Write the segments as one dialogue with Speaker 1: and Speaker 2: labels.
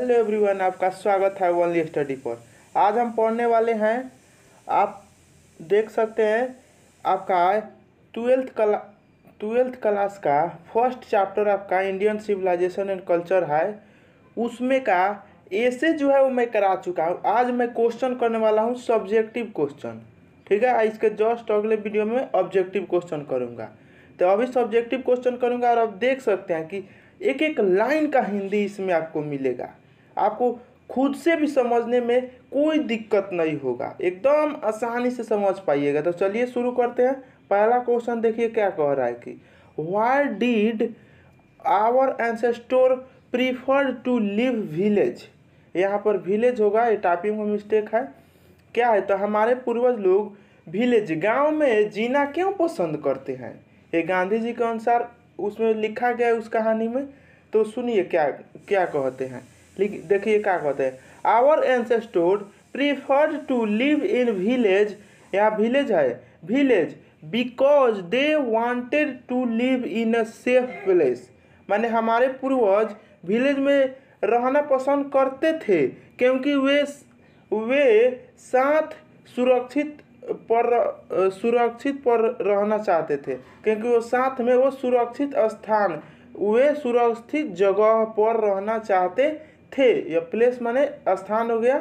Speaker 1: hello everyone आपका स्वागत है ओनली स्टडी पर आज हम पढ़ने वाले हैं आप देख सकते हैं आपका ट्वेल्थ कला ट्वेल्थ क्लास का फर्स्ट चैप्टर आपका इंडियन सिविलाइजेशन एंड कल्चर है उसमें का ऐसे जो है वो मैं करा चुका हूँ आज मैं क्वेश्चन करने वाला हूँ सब्जेक्टिव क्वेश्चन ठीक है इसके जस्ट अगले वीडियो में ऑब्जेक्टिव क्वेश्चन करूँगा तो अभी सब्जेक्टिव क्वेश्चन करूँगा और आप देख सकते हैं कि एक एक लाइन का हिंदी इसमें आपको मिलेगा आपको खुद से भी समझने में कोई दिक्कत नहीं होगा एकदम आसानी से समझ पाइएगा तो चलिए शुरू करते हैं पहला क्वेश्चन देखिए क्या कह रहा है कि why did our ancestor preferred to live village यहाँ पर विलेज होगा ये टाइपिंग में मिस्टेक है क्या है तो हमारे पूर्वज लोग विलेज गांव में जीना क्यों पसंद करते हैं ये गांधी जी के अनुसार उसमें लिखा गया उस कहानी में तो सुनिए क्या क्या कहते हैं देखिए क्या कहते हैं our ancestor preferred to live in village या विलेज है village because they wanted to live in a safe place माने हमारे पूर्वज विलेज में रहना पसंद करते थे क्योंकि वे वे साथ सुरक्षित पर सुरक्षित पर रहना चाहते थे क्योंकि वो साथ में वो सुरक्षित स्थान वे सुरक्षित जगह पर रहना चाहते थे या प्लेस माने स्थान हो गया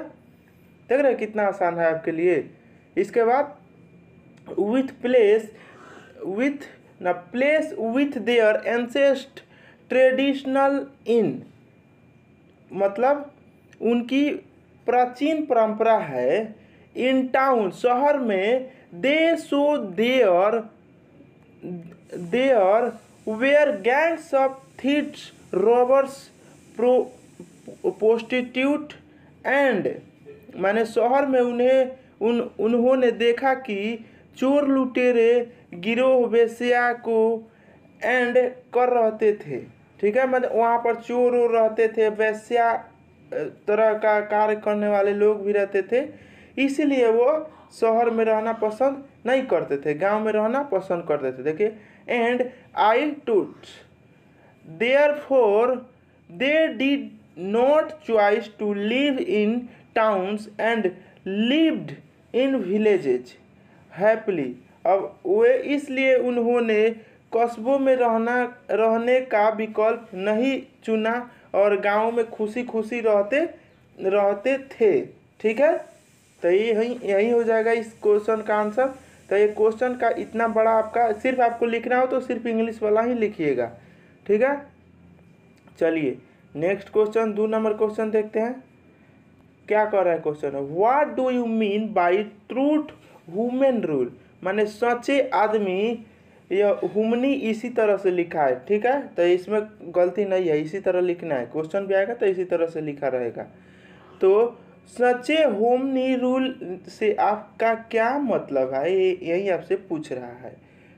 Speaker 1: देख रहे कितना आसान है आपके लिए इसके बाद विथ प्लेस विथ ना place with their ancestor traditional in मतलब उनकी प्राचीन परंपरा है इन टाउन शहर में they so there there were gangs of thieves robbers prostitutes and माने शहर में उन्हें उन उन्होंने देखा कि चोर लुटेरे गिरोह वेश्या को एंड कर रहते थे ठीक है मतलब वहाँ पर चोर और रहते थे वेश्या तरह का कार्य करने वाले लोग भी रहते थे इसीलिए वो शहर में रहना पसंद नहीं करते थे गांव में रहना पसंद करते थे देखिए एंड आई टूट therefore they did not choice to live in towns and lived in villages happily अब वे इसलिए उन्होंने कस्बों में रहना रहने का विकल्प नहीं चुना और गांव में खुशी खुशी रहते रहते थे ठीक है तो ये यही यही हो जाएगा इस क्वेश्चन का आंसर तो ये क्वेश्चन का इतना बड़ा आपका सिर्फ आपको लिखना हो तो सिर्फ इंग्लिश वाला ही लिखिएगा ठीक है चलिए नेक्स्ट क्वेश्चन दो नंबर क्वेश्चन देखते हैं क्या कर रहा है question what do you mean by truth home rule माने सच्चे आदमी यह हुमनी इसी तरह से लिखा है ठीक है तो इसमें गलती नहीं है इसी तरह लिखना है क्वेश्चन भी आएगा तो इसी तरह से लिखा रहेगा तो सच्चे होमनी रूल से आपका क्या मतलब है ये यही आपसे पूछ रहा है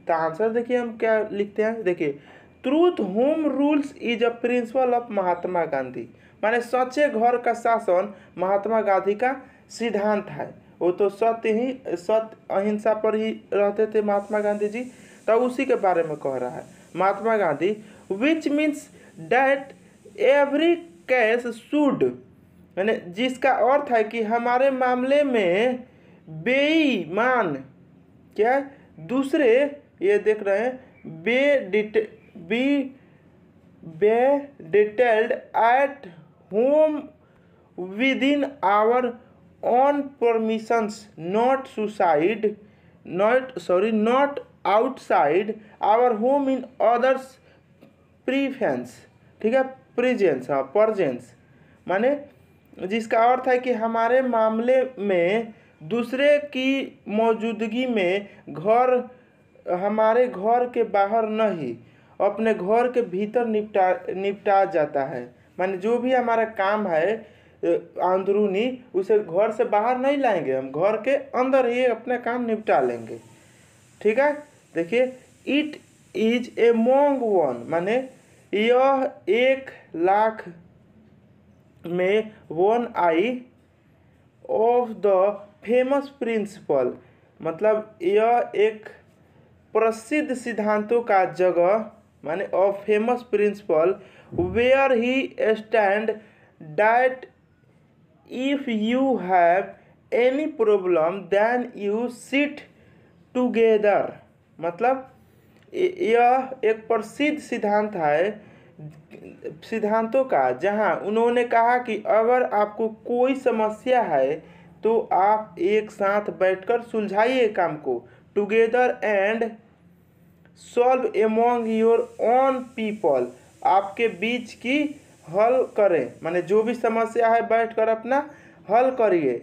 Speaker 1: तो आंसर देखिए हम क्या लिखते हैं देखिए truth home rules is a principle of Mahatma Gandhi माने सच्चे घर का शासन महात्मा गांधी का सिद्धांत है वो तो सत्य ही सत्य अहिंसा पर ही रहते थे महात्मा गांधी जी तो उसी के बारे में कह रहा है Mahatma Gandhi which means that every cash should मैंने जिसका अर्थ है कि हमारे मामले में बेईमान क्या दूसरे ये देख रहे हैं बे डिटे be detailed at home with in our on permissions not suicide not sorry not outside our home in others presence ठीक है प्रिजेंस हाँ परजेंस माने जिसका अर्थ है कि हमारे मामले में दूसरे की मौजूदगी में घर हमारे घर के बाहर नहीं अपने घर के भीतर निपटा निपटा जाता है माने जो भी हमारा काम है अंदरूनी उसे घर से बाहर नहीं लाएंगे हम घर के अंदर ही अपना काम निपटा लेंगे ठीक है देखिए it is a among one माने यह एक लाख में one I of the famous principle मतलब यह एक प्रसिद्ध सिद्धांतों का जगह माने a famous principle where he stand that if you have any problem then you sit together मतलब यह एक प्रसिद्ध सिद्धांत है सिद्धांतों का जहाँ उन्होंने कहा कि अगर आपको कोई समस्या है तो आप एक साथ बैठकर सुलझाइए काम को together and solve among your own people आपके बीच की हल करें माने जो भी समस्या है बैठकर अपना हल करिए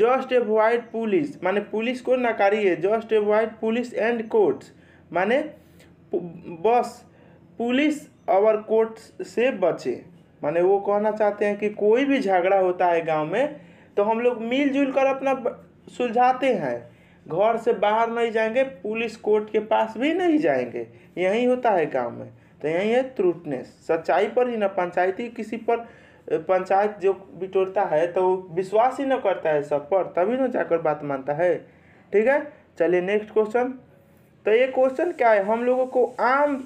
Speaker 1: जस्ट एवॉइड पुलिस माने पुलिस को नकारिए just avoid police and courts माने बस पुलिस और कोर्ट से बचे माने वो कहना चाहते हैं कि कोई भी झगड़ा होता है गांव में तो हम लोग मिलजुल कर अपना सुलझाते हैं घर से बाहर नहीं जाएंगे पुलिस कोर्ट के पास भी नहीं जाएंगे यही होता है गांव में तो यही है त्रुटनेस सच्चाई पर ही ना पंचायती किसी पर पंचायत जो बिटोरता है तो विश्वास ही ना करता है सब पर तभी ना जाकर बात मानता है ठीक है चलिए नेक्स्ट क्वेश्चन तो ये क्वेश्चन क्या है हम लोगों को आम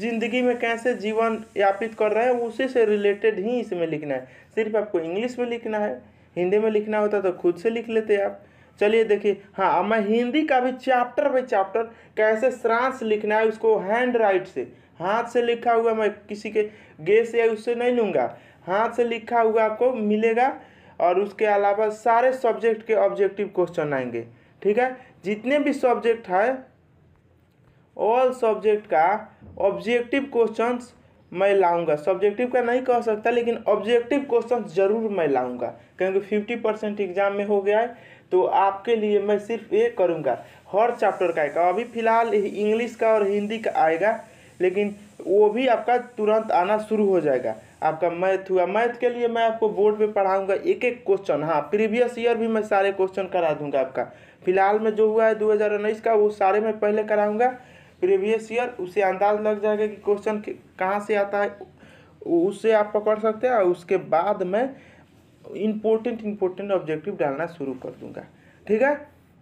Speaker 1: जिंदगी में कैसे जीवन यापित कर रहे हैं उसी से रिलेटेड ही इसमें लिखना है सिर्फ आपको इंग्लिश में लिखना है हिंदी में लिखना होता तो खुद से लिख लेते आप चलिए देखिए हाँ अब मैं हिंदी का भी चैप्टर बाई चैप्टर कैसे श्रांस लिखना है उसको हैंड राइट से हाथ से लिखा हुआ मैं किसी के गेस या उससे नहीं लूँगा हाथ से लिखा हुआ आपको मिलेगा और उसके अलावा सारे सब्जेक्ट के ऑब्जेक्टिव क्वेश्चन आएंगे ठीक है जितने भी सब्जेक्ट है ऑल सब्जेक्ट का ऑब्जेक्टिव क्वेश्चन मैं लाऊंगा सब्जेक्टिव का नहीं कह सकता लेकिन ऑब्जेक्टिव क्वेश्चन ज़रूर मैं लाऊंगा क्योंकि फिफ्टी परसेंट एग्जाम में हो गया है तो आपके लिए मैं सिर्फ ये करूँगा हर चैप्टर का आएगा अभी फ़िलहाल इंग्लिश का और हिंदी का आएगा लेकिन वो भी आपका तुरंत आना शुरू हो जाएगा आपका मैथ हुआ मैथ के लिए मैं आपको बोर्ड पे पढ़ाऊंगा एक एक क्वेश्चन हाँ प्रीवियस ईयर भी मैं सारे क्वेश्चन करा दूंगा आपका फिलहाल में जो हुआ है दो हज़ार उन्नीस का वो सारे मैं पहले कराऊंगा प्रीवियस ईयर उसे अंदाज लग जाएगा कि क्वेश्चन कहाँ से आता है उससे आप पकड़ सकते हैं और उसके बाद मैं इम्पोर्टेंट इम्पोर्टेंट ऑब्जेक्टिव डालना शुरू कर दूंगा ठीक है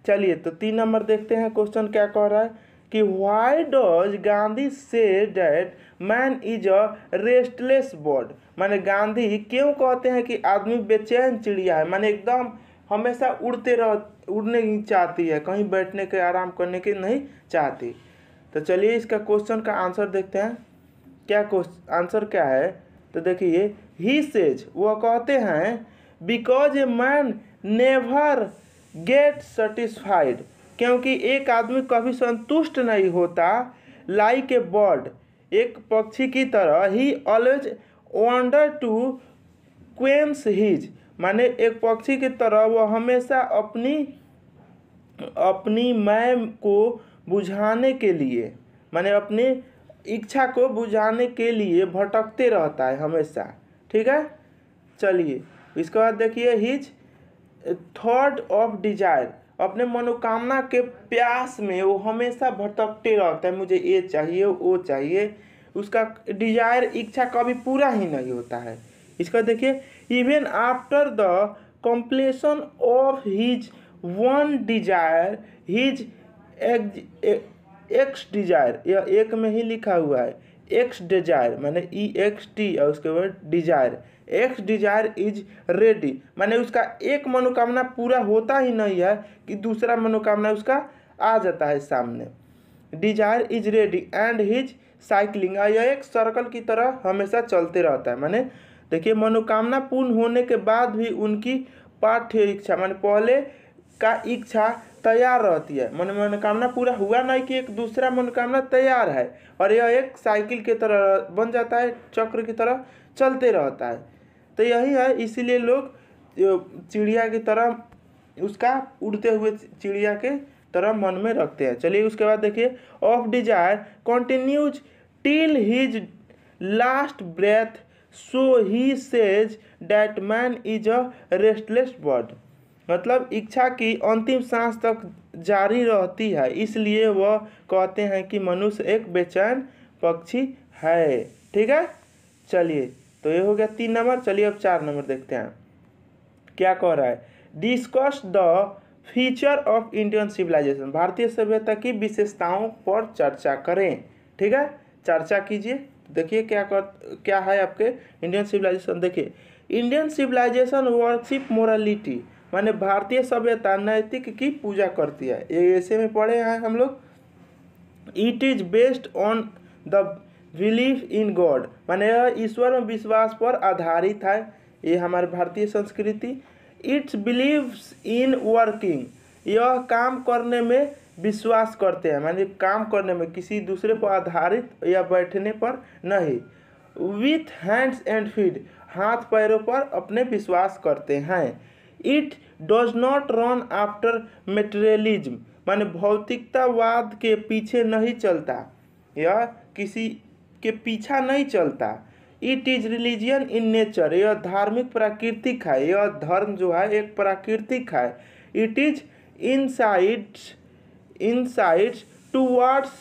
Speaker 1: चलिए तो तीन नंबर देखते हैं क्वेश्चन क्या कह रहा है कि Y does Gandhi say that man is a restless bird माने गांधी क्यों कहते हैं कि आदमी बेचैन चिड़िया है माने एकदम हमेशा उड़ते रह उड़ने ही चाहती है कहीं बैठने के आराम करने के नहीं चाहती तो चलिए इसका क्वेश्चन का आंसर देखते हैं क्या क्वेश्चन आंसर क्या है तो देखिए ही सेज वह कहते हैं because a man never get satisfied क्योंकि एक आदमी कभी संतुष्ट नहीं होता लाइक ए बर्ड एक पक्षी की तरह ही always wander to quench his माने एक पक्षी की तरह वह हमेशा अपनी अपनी मैं को बुझाने के लिए माने अपनी इच्छा को बुझाने के लिए भटकते रहता है हमेशा ठीक है चलिए इसके बाद देखिए हिज थॉट ऑफ डिजायर अपने मनोकामना के प्यास में वो हमेशा भटकते रहता है मुझे ये चाहिए वो चाहिए उसका डिजायर इच्छा कभी पूरा ही नहीं होता है इसका देखिए even after the completion of his one desire his ex desire यह एक में ही लिखा हुआ है एक्स डिजायर माने ई एक्स टी और उसके बाद desire ex desire is ready माने उसका एक मनोकामना पूरा होता ही नहीं है कि दूसरा मनोकामना उसका आ जाता है सामने desire is ready and his cycling यह एक सर्कल की तरह हमेशा चलते रहता है माने देखिए मनोकामना पूर्ण होने के बाद भी उनकी पाठ्य इच्छा माने पहले का इच्छा तैयार रहती है मन मनोकामना पूरा हुआ नहीं कि एक दूसरा मनोकामना तैयार है और यह एक साइकिल की तरह बन जाता है चक्र की तरह चलते रहता है तो यही है इसीलिए लोग चिड़िया की तरह उसका उड़ते हुए चिड़िया के तरह मन में रखते हैं चलिए उसके बाद देखिए of desire continues till his last breath so he says that man is a restless bird मतलब इच्छा की अंतिम सांस तक जारी रहती है इसलिए वह कहते हैं कि मनुष्य एक बेचैन पक्षी है ठीक है चलिए तो ये हो गया तीन नंबर चलिए अब चार नंबर देखते हैं क्या कह रहा है discuss the feature of Indian civilization भारतीय सभ्यता की विशेषताओं पर चर्चा करें ठीक है चर्चा कीजिए देखिए क्या कर क्या है आपके इंडियन सिविलाइजेशन देखिए इंडियन सिविलाइजेशन वर्शिप मोरालिटी माने भारतीय सभ्यता नैतिक की पूजा करती है ये ऐसे में पढ़े हैं हम लोग it is based on the belief in God माने यह ईश्वर में विश्वास पर आधारित है ये हमारे भारतीय संस्कृति इट्स बिलीव्स इन वर्किंग यह काम करने में विश्वास करते हैं माने काम करने में किसी दूसरे पर आधारित या बैठने पर नहीं विथ हैंड्स एंड फीट हाथ पैरों पर अपने विश्वास करते हैं it does not run after materialism माने भौतिकतावाद के पीछे नहीं चलता यह किसी के पीछा नहीं चलता it is religion in nature यह धार्मिक प्राकृतिक है यह धर्म जो है एक प्राकृतिक है it is in insights insights towards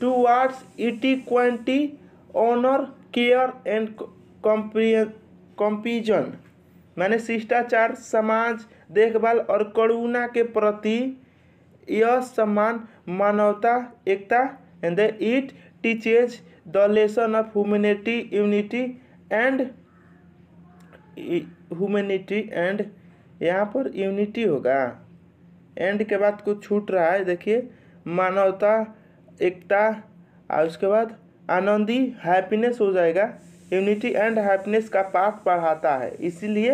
Speaker 1: towards क्वेंटी ऑनर केयर एंड कॉम्पिजन माने शिष्टाचार समाज देखभाल और करुणा के प्रति यह सम्मान मानवता एकता and it teaches the lesson of humanity unity and humanity and यहाँ पर यूनिटी होगा एंड के बाद कुछ छूट रहा है देखिए मानवता एकता और उसके बाद आनंदी हैप्पीनेस हो जाएगा यूनिटी एंड हैप्पीनेस का पाठ पढ़ाता है इसीलिए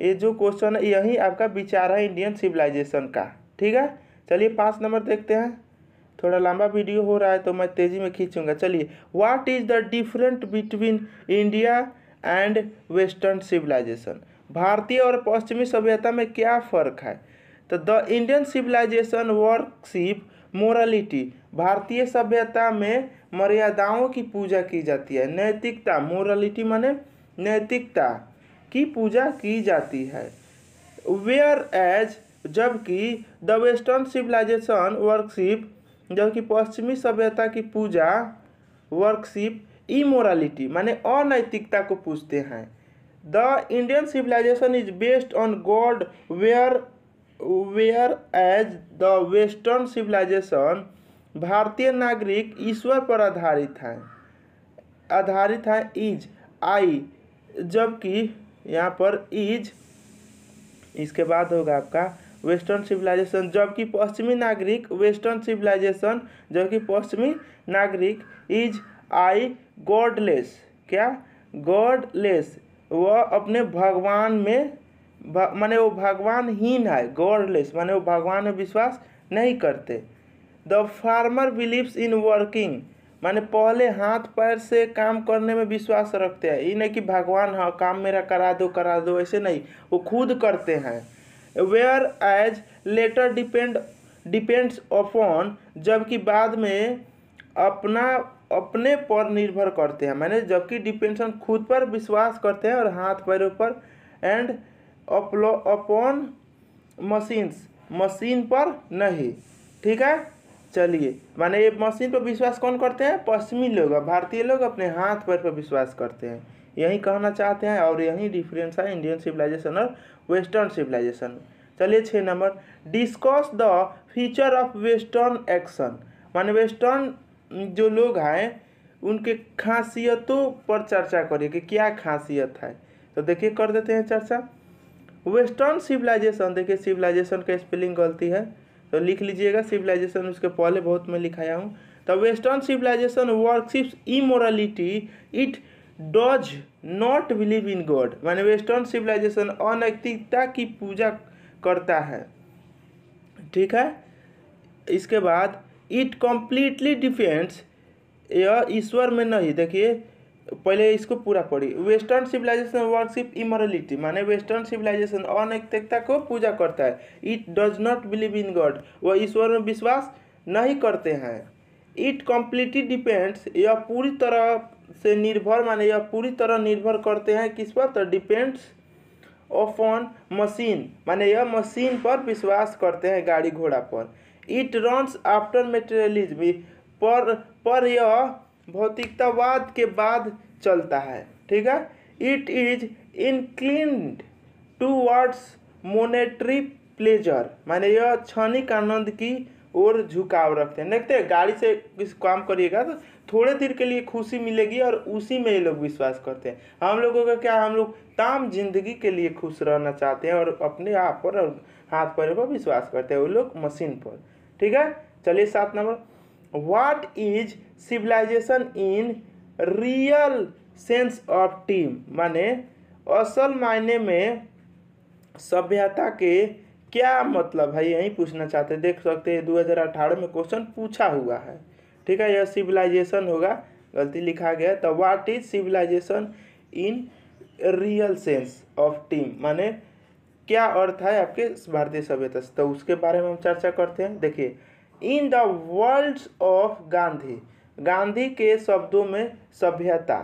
Speaker 1: ये जो क्वेश्चन है यही आपका विचार है इंडियन सिविलाइजेशन का ठीक है चलिए पाँच नंबर देखते हैं थोड़ा लंबा वीडियो हो रहा है तो मैं तेज़ी में खींचूंगा चलिए what is the different between India and western civilization भारतीय और पश्चिमी सभ्यता में क्या फ़र्क है तो the Indian civilization worship morality भारतीय सभ्यता में मर्यादाओं की पूजा की जाती है नैतिकता मोरलिटी माने नैतिकता की पूजा की जाती है वेयर एज जबकि द वेस्टर्न सिविलाइजेशन वर्कशिप जबकि पश्चिमी सभ्यता की पूजा वर्कशिप इमोरालिटी माने अनैतिकता को पूछते हैं the Indian civilization is based on God where whereas the western civilization भारतीय नागरिक ईश्वर पर आधारित हैं आधारित है इज आई जबकि यहाँ पर इज इसके बाद होगा आपका वेस्टर्न सिविलाइजेशन जबकि पश्चिमी नागरिक वेस्टर्न सिविलाइजेशन जबकि पश्चिमी नागरिक इज आई गॉडलेस क्या गॉडलेस वह अपने भगवान में माने वो भगवानहीन है गॉडलेस माने वो भगवान में विश्वास नहीं करते the former believes in working माने पहले हाथ पैर से काम करने में विश्वास रखते हैं ये नहीं कि भगवान हाँ काम मेरा करा दो करा दो ऐसे नहीं वो खुद करते हैं whereas latter depend depends upon जबकि बाद में अपना अपने पर निर्भर करते हैं मैंने जबकि डिपेंड्स ऑन खुद पर विश्वास करते हैं और हाथ पैरों पर एंड अपलो अपॉन मशीन्स मशीन पर नहीं ठीक है चलिए माने ये मशीन पर विश्वास कौन करते हैं पश्चिमी लोग भारतीय लोग अपने हाथ पैर पर विश्वास करते हैं यही कहना चाहते हैं और यही डिफरेंस है इंडियन सिविलाइजेशन और वेस्टर्न सिविलाइजेशन में चलिए छः number discuss the future of western action माने वेस्टर्न जो लोग हैं उनके खासियतों पर चर्चा करिए कि क्या खासियत है तो देखिए कर देते हैं चर्चा वेस्टर्न सिविलाइजेशन देखिए सिविलाइजेशन का स्पेलिंग गलती है तो लिख लीजिएगा सिविलाइजेशन उसके पहले बहुत मैं लिखाया हूँ तो western civilization worship immorality it does not believe in God मैंने वेस्टर्न सिविलाइजेशन अनैतिकता की पूजा करता है ठीक है इसके बाद इट कम्प्लीटली डिफेंड्स यह ईश्वर में नहीं देखिए पहले इसको पूरा पढ़ी वेस्टर्न सिविलाइजेशन वर्कशिप इमोरलिटी माने वेस्टर्न सिविलाइजेशन अनैतिकता को पूजा करता है it does not believe in God वह ईश्वर में विश्वास नहीं करते हैं इट कम्प्लीटली डिपेंड्स यह पूरी तरह से निर्भर माने यह पूरी तरह निर्भर करते हैं किस पर तो डिपेंड्स ऑन मशीन माने यह मशीन पर विश्वास करते हैं गाड़ी घोड़ा पर इट रन्स आफ्टर मेटेरियलिज्म पर पर यह भौतिकतावाद के बाद चलता है ठीक है it is inclined towards momentary pleasure माने यह क्षणिक आनंद की ओर झुकाव रखते हैं देखते हैं गाड़ी से किस काम करिएगा तो थोड़े देर के लिए खुशी मिलेगी और उसी में ये लोग विश्वास करते हैं हम लोगों का क्या हम लोग तमाम जिंदगी के लिए खुश रहना चाहते हैं और अपने आप पर और हाथ पर विश्वास करते हैं वो लोग मशीन पर ठीक है चलिए सात number what is civilization in real sense of term माने असल मायने में सभ्यता के क्या मतलब है यही पूछना चाहते हैं देख सकते हैं 2018 में क्वेश्चन पूछा हुआ है ठीक है यह सिविलाइजेशन होगा गलती लिखा गया तो what is civilization in real sense of term माने क्या अर्थ है आपके भारतीय सभ्यता तो उसके बारे में हम चर्चा करते हैं देखिए in the words of Gandhi Gandhi के शब्दों में सभ्यता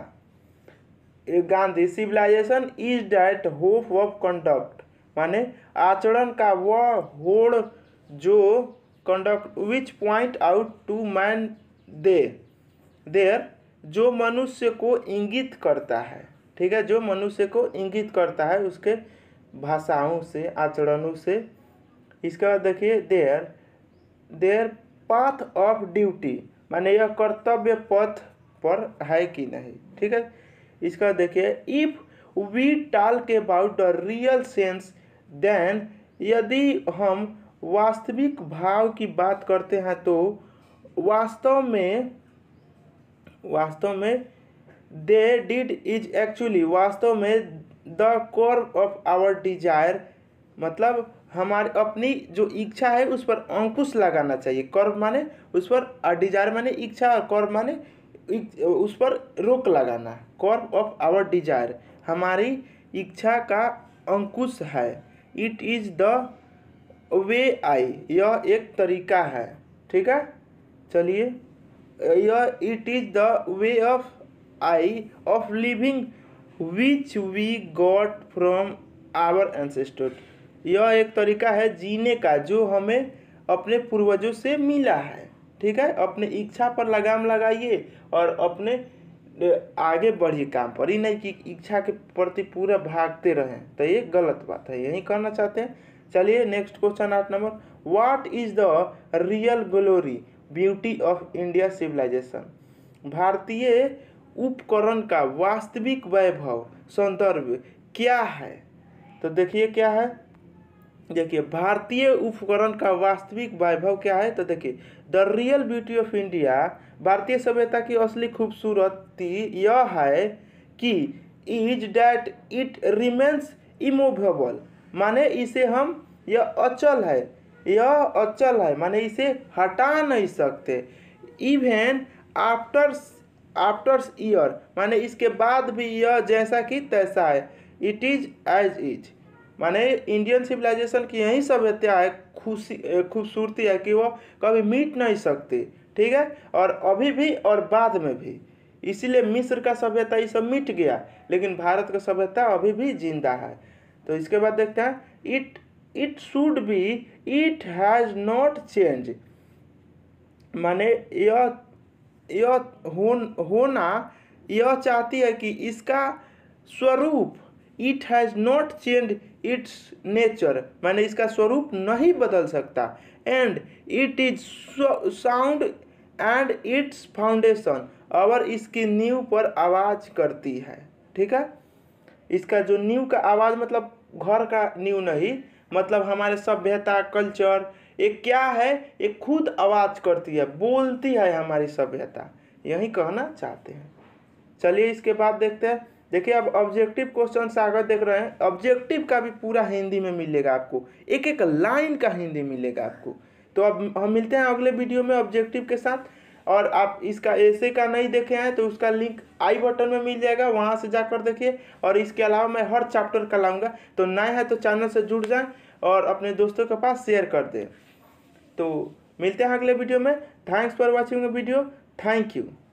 Speaker 1: Gandhi civilization is that hope of conduct माने आचरण का वह होड़ जो conduct which point out to man the there जो मनुष्य को इंगित करता है ठीक है जो मनुष्य को इंगित करता है उसके भाषाओं से आचरणों से इसके बाद देखिए there there path of duty माने यह कर्तव्य पथ पर है कि नहीं ठीक है इसका देखिए if we talk about the real sense then यदि हम वास्तविक भाव की बात करते हैं तो वास्तव में वास्तव में दे डिड इज एक्चुअली वास्तव में the core of our desire मतलब हमारे अपनी जो इच्छा है उस पर अंकुश लगाना चाहिए कर्म माने उस पर डिजायर माने इच्छा और कर्म माने उस पर रोक लगाना कर्म ऑफ आवर डिजायर हमारी इच्छा का अंकुश है it is the way I यह एक तरीका है ठीक है चलिए यह it is the way of I of living which we got from our ancestor यह एक तरीका है जीने का जो हमें अपने पूर्वजों से मिला है ठीक है अपने इच्छा पर लगाम लगाइए और अपने आगे बढ़िए काम पर ही नहीं कि इच्छा के प्रति पूरा भागते रहें तो ये गलत बात है यही कहना चाहते हैं चलिए नेक्स्ट क्वेश्चन आठ number what is the real glory beauty of India civilization भारतीय उपकरण का वास्तविक वैभव संदर्भ क्या है तो देखिए क्या है देखिए भारतीय उपकरण का वास्तविक वैभव क्या है तो देखिए the real beauty of India भारतीय सभ्यता की असली खूबसूरती यह है कि is that it remains immovable माने इसे हम यह अचल है यह अचल है माने इसे हटा नहीं सकते इवेन आफ्टर आफ्टर ईयर माने इसके बाद भी यह जैसा कि तैसा है इट इज एज इज माने इंडियन सिविलाइजेशन की यही सभ्यता है खुशी खूबसूरती है कि वो कभी मिट नहीं सकती ठीक है और अभी भी और बाद में भी इसीलिए मिस्र का सभ्यता ये सब मिट गया लेकिन भारत का सभ्यता अभी भी जिंदा है तो इसके बाद देखते हैं it it should be it has not change माने यह यह होना यह चाहती है कि इसका स्वरूप it has not change its nature मैंने इसका स्वरूप नहीं बदल सकता and it is sound and its foundation और इसकी नींव पर आवाज़ करती है ठीक है इसका जो नींव का आवाज़ मतलब घर का नींव नहीं मतलब हमारे सभ्यता कल्चर ये क्या है ये खुद आवाज़ करती है बोलती है हमारी सभ्यता यही कहना चाहते हैं चलिए इसके बाद देखते हैं देखिए अब ऑब्जेक्टिव क्वेश्चन अगर देख रहे हैं ऑब्जेक्टिव का भी पूरा हिंदी में मिलेगा आपको एक एक लाइन का हिंदी मिलेगा आपको तो अब हम मिलते हैं अगले वीडियो में ऑब्जेक्टिव के साथ और आप इसका ऐसे का नहीं देखे हैं तो उसका लिंक आई बटन में मिल जाएगा वहाँ से जाकर देखिए और इसके अलावा मैं हर चैप्टर का लाऊँगा तो नए हैं तो चैनल से जुड़ जाएँ और अपने दोस्तों के पास शेयर कर दें तो मिलते हैं अगले वीडियो में thanks for watching video thank you